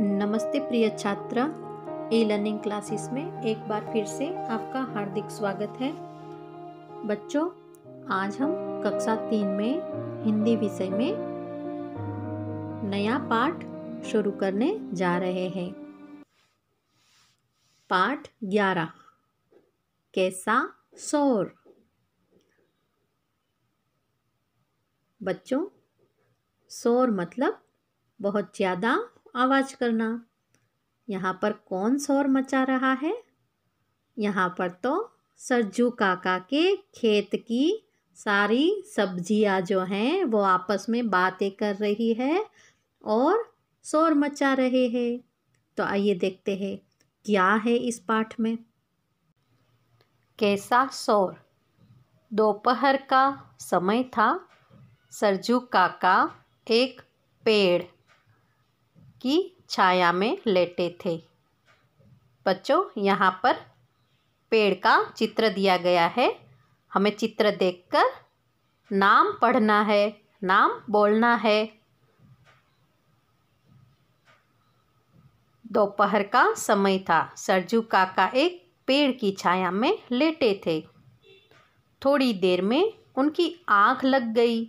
नमस्ते प्रिय छात्र ई लर्निंग क्लासेस में एक बार फिर से आपका हार्दिक स्वागत है बच्चों आज हम कक्षा तीन में हिंदी विषय में नया पाठ शुरू करने जा रहे हैं पाठ ग्यारह कैसा शोर बच्चों शोर मतलब बहुत ज़्यादा आवाज़ करना यहाँ पर कौन शोर मचा रहा है यहाँ पर तो सरजू काका के खेत की सारी सब्जियाँ जो हैं वो आपस में बातें कर रही है और शोर मचा रहे हैं तो आइए देखते हैं क्या है इस पाठ में कैसा शोर दोपहर का समय था सरजू काका एक पेड़ की छाया में लेटे थे बच्चों यहाँ पर पेड़ का चित्र दिया गया है हमें चित्र देखकर नाम पढ़ना है नाम बोलना है दोपहर का समय था सरजू काका एक पेड़ की छाया में लेटे थे थोड़ी देर में उनकी आँख लग गई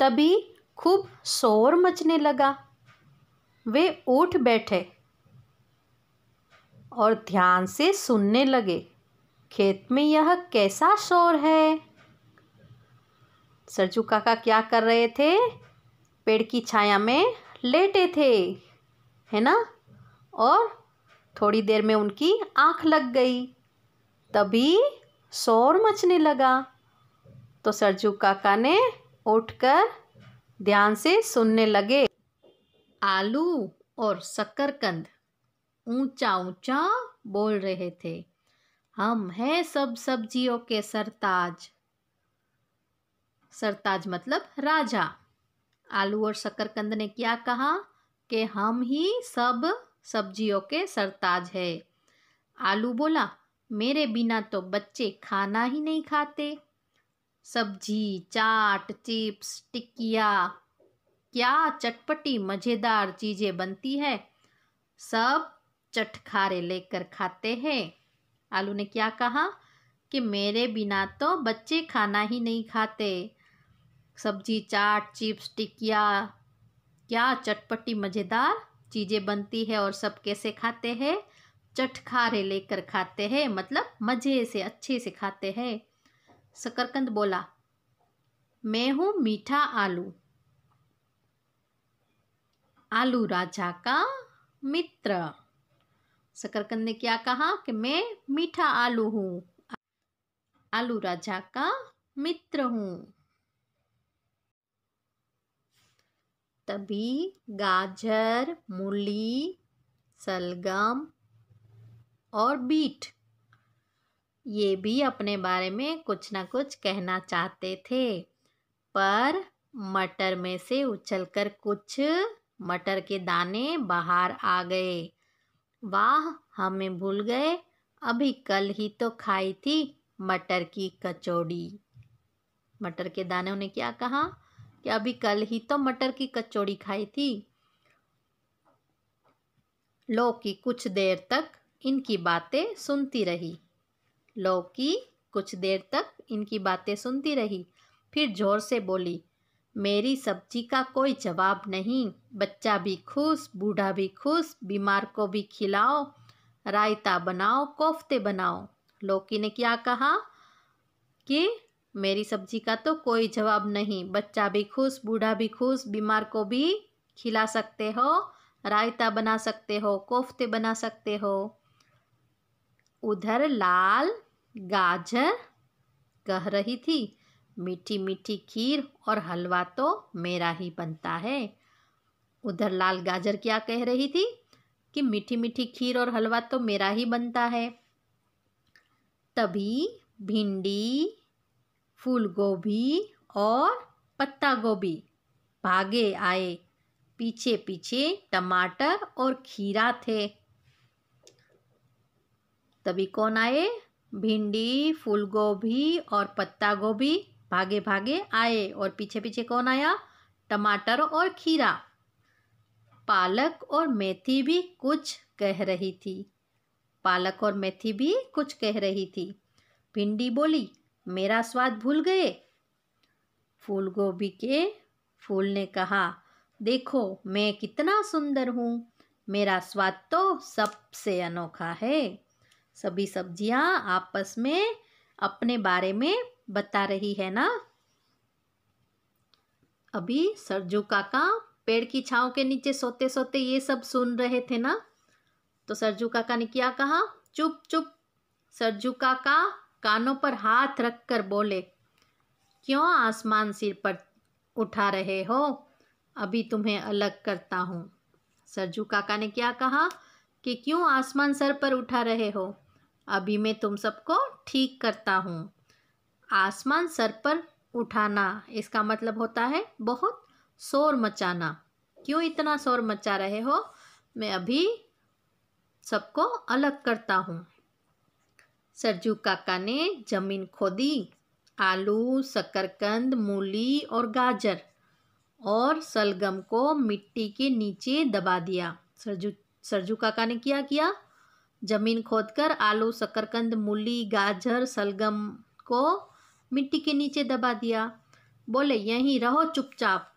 तभी खूब शोर मचने लगा वे उठ बैठे और ध्यान से सुनने लगे खेत में यह कैसा शोर है सरजू काका क्या कर रहे थे पेड़ की छाया में लेटे थे है ना और थोड़ी देर में उनकी आंख लग गई तभी शोर मचने लगा तो सरजू काका ने उठकर ध्यान से सुनने लगे आलू और शक्करकंद ऊंचा ऊंचा बोल रहे थे हम हैं सब सब्जियों के सरताज सरताज मतलब राजा आलू और शक्करकंद ने क्या कहा कि हम ही सब सब्जियों के सरताज है आलू बोला मेरे बिना तो बच्चे खाना ही नहीं खाते सब्जी चाट चिप्स टिक्किया क्या चटपटी मज़ेदार चीज़ें बनती है सब चटखारे लेकर खाते हैं आलू ने क्या कहा कि मेरे बिना तो बच्चे खाना ही नहीं खाते सब्जी चाट चिप्स टिकिया क्या चटपटी मज़ेदार चीज़ें बनती है और सब कैसे खाते हैं चटखारे लेकर खाते हैं मतलब मज़े से अच्छे से खाते हैं शकरकंद बोला मैं हूँ मीठा आलू आलू राजा का मित्र शकरकंद ने क्या कहा कि मैं मीठा आलू हूँ आलू राजा का मित्र हूँ तभी गाजर मूली सलगम और बीट ये भी अपने बारे में कुछ ना कुछ कहना चाहते थे पर मटर में से उछलकर कुछ मटर के दाने बाहर आ गए वाह हमें भूल गए अभी कल ही तो खाई थी मटर की कचौड़ी मटर के दाने ने क्या कहा कि अभी कल ही तो मटर की कचौड़ी खाई थी लौकी कुछ देर तक इनकी बातें सुनती रही लौकी कुछ देर तक इनकी बातें सुनती रही फिर जोर से बोली मेरी सब्जी का कोई जवाब नहीं बच्चा भी खुश बूढ़ा भी खुश बीमार को भी खिलाओ रायता बनाओ कोफ्ते बनाओ लौकी ने क्या कहा कि मेरी सब्जी का तो कोई जवाब नहीं बच्चा भी खुश बूढ़ा भी खुश बीमार को भी खिला सकते हो रायता बना सकते हो कोफ्ते बना सकते हो उधर लाल गाजर कह रही थी मीठी मीठी खीर और हलवा तो मेरा ही बनता है उधर लाल गाजर क्या कह रही थी कि मीठी मीठी खीर और हलवा तो मेरा ही बनता है तभी भिंडी फूल गोभी और पत्ता गोभी भागे आए पीछे पीछे टमाटर और खीरा थे तभी कौन आए भिंडी फूल गोभी और पत्ता गोभी भागे भागे आए और पीछे पीछे कौन आया टमाटर और खीरा पालक और मेथी भी कुछ कह रही थी पालक और मेथी भी कुछ कह रही थी भिंडी बोली मेरा स्वाद भूल गए फूल गोभी के फूल ने कहा देखो मैं कितना सुंदर हूँ मेरा स्वाद तो सबसे अनोखा है सभी सब्जियाँ आपस में अपने बारे में बता रही है ना अभी सरजू काका पेड़ की छाव के नीचे सोते सोते ये सब सुन रहे थे ना तो सरजू काका ने क्या कहा चुप चुप सरजू काका कानों पर हाथ रख कर बोले क्यों आसमान सिर पर उठा रहे हो अभी तुम्हें अलग करता हूँ सरजू काका ने क्या कहा कि क्यों आसमान सर पर उठा रहे हो अभी मैं तुम सबको ठीक करता हूँ आसमान सर पर उठाना इसका मतलब होता है बहुत शोर मचाना क्यों इतना शोर मचा रहे हो मैं अभी सबको अलग करता हूँ सरजू काका ने जमीन खोदी आलू शकरकंद मूली और गाजर और सलगम को मिट्टी के नीचे दबा दिया सरजू सरजू काका ने क्या किया जमीन खोदकर आलू शकरकंद मूली गाजर सलगम को मिट्टी के नीचे दबा दिया बोले यहीं रहो चुपचाप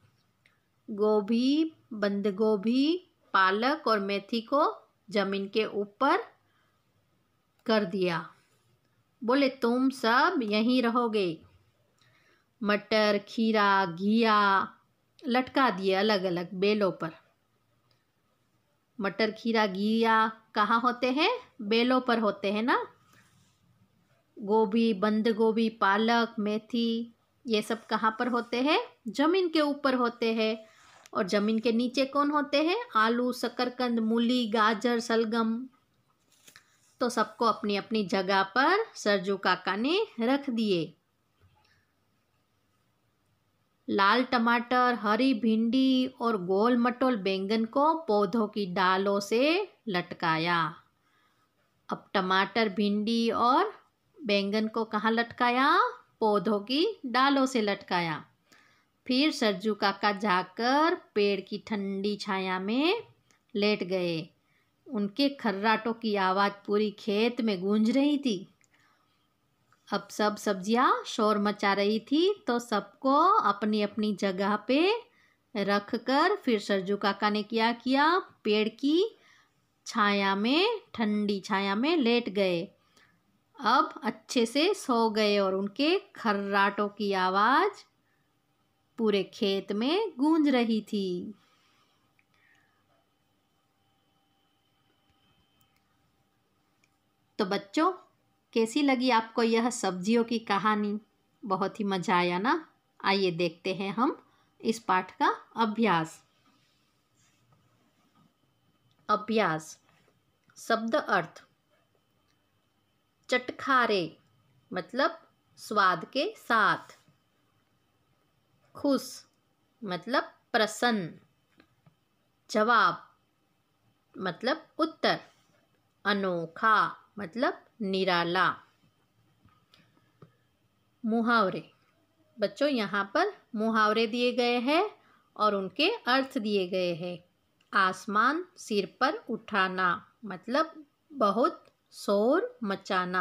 गोभी बंद गोभी पालक और मेथी को जमीन के ऊपर कर दिया बोले तुम सब यहीं रहोगे मटर खीरा घिया लटका दिए अलग अलग बेलों पर मटर खीरा घिया कहाँ होते हैं बेलों पर होते हैं ना गोभी बंद गोभी पालक मेथी ये सब कहाँ पर होते हैं ज़मीन के ऊपर होते हैं और ज़मीन के नीचे कौन होते हैं आलू शकरकंद मूली गाजर सलगम तो सबको अपनी अपनी जगह पर सरजू काका ने रख दिए लाल टमाटर हरी भिंडी और गोल मटोल बैंगन को पौधों की डालों से लटकाया अब टमाटर भिंडी और बैंगन को कहाँ लटकाया पौधों की डालों से लटकाया फिर सरजू काका जाकर पेड़ की ठंडी छाया में लेट गए उनके खर्राटों की आवाज़ पूरी खेत में गूंज रही थी अब सब सब्जियां शोर मचा रही थी तो सबको अपनी अपनी जगह पे रख कर फिर सरजू काका ने क्या किया पेड़ की छाया में ठंडी छाया में लेट गए अब अच्छे से सो गए और उनके खर्राटों की आवाज़ पूरे खेत में गूंज रही थी तो बच्चों कैसी लगी आपको यह सब्जियों की कहानी बहुत ही मज़ा आया ना आइए देखते हैं हम इस पाठ का अभ्यास अभ्यास शब्द अर्थ चटखारे मतलब स्वाद के साथ खुश मतलब प्रसन्न जवाब मतलब उत्तर अनोखा मतलब निराला मुहावरे बच्चों यहाँ पर मुहावरे दिए गए हैं और उनके अर्थ दिए गए हैं आसमान सिर पर उठाना मतलब बहुत शोर मचाना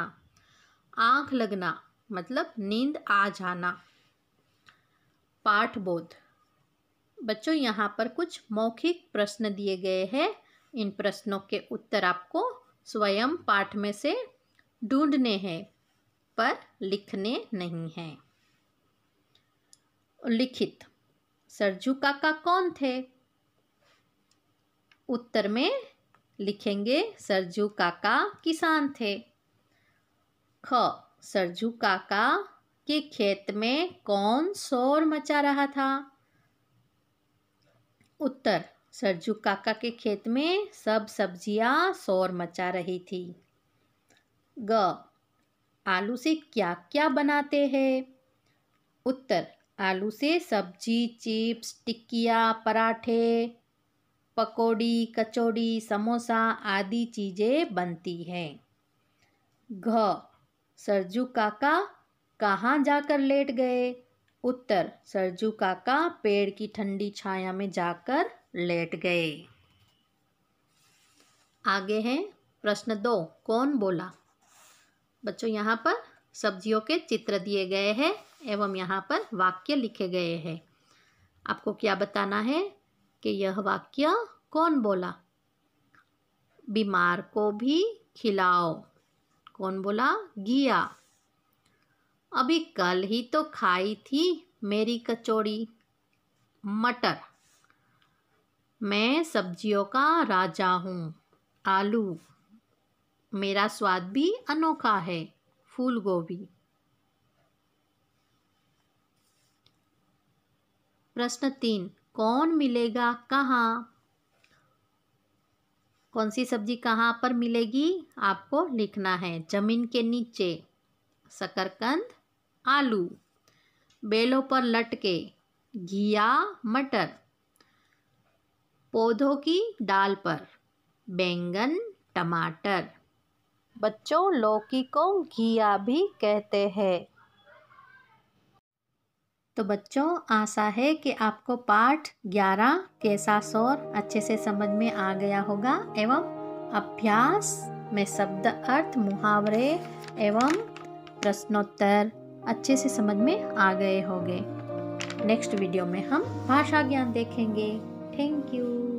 आंख लगना मतलब नींद आ जाना पाठ बोध बच्चों यहाँ पर कुछ मौखिक प्रश्न दिए गए हैं इन प्रश्नों के उत्तर आपको स्वयं पाठ में से ढूंढने हैं पर लिखने नहीं हैं लिखित सरजू काका कौन थे उत्तर में लिखेंगे सरजू काका किसान थे ख सरजू काका के खेत में कौन शोर मचा रहा था उत्तर सरजू काका के खेत में सब सब्जियां शोर मचा रही थी ग आलू से क्या क्या बनाते हैं उत्तर आलू से सब्जी चिप्स टिक्किया पराठे पकोड़ी कचौड़ी समोसा आदि चीज़ें बनती हैं घ सरजू काका कहाँ जाकर लेट गए उत्तर सरजू काका पेड़ की ठंडी छाया में जाकर लेट गए आगे हैं प्रश्न दो कौन बोला बच्चों यहाँ पर सब्जियों के चित्र दिए गए हैं एवं यहाँ पर वाक्य लिखे गए हैं आपको क्या बताना है कि यह वाक्य कौन बोला बीमार को भी खिलाओ कौन बोला गिया अभी कल ही तो खाई थी मेरी कचौड़ी मटर मैं सब्जियों का राजा हूँ आलू मेरा स्वाद भी अनोखा है फूल गोभी प्रश्न तीन कौन मिलेगा कहाँ कौन सी सब्जी कहाँ पर मिलेगी आपको लिखना है जमीन के नीचे शकरकंद आलू बेलों पर लटके घिया मटर पौधों की डाल पर बैंगन टमाटर बच्चों लौकी को घिया भी कहते हैं तो बच्चों आशा है कि आपको पाठ 11 कैसा सौर अच्छे से समझ में आ गया होगा एवं अभ्यास में शब्द अर्थ मुहावरे एवं प्रश्नोत्तर अच्छे से समझ में आ गए होंगे नेक्स्ट वीडियो में हम भाषा ज्ञान देखेंगे थैंक यू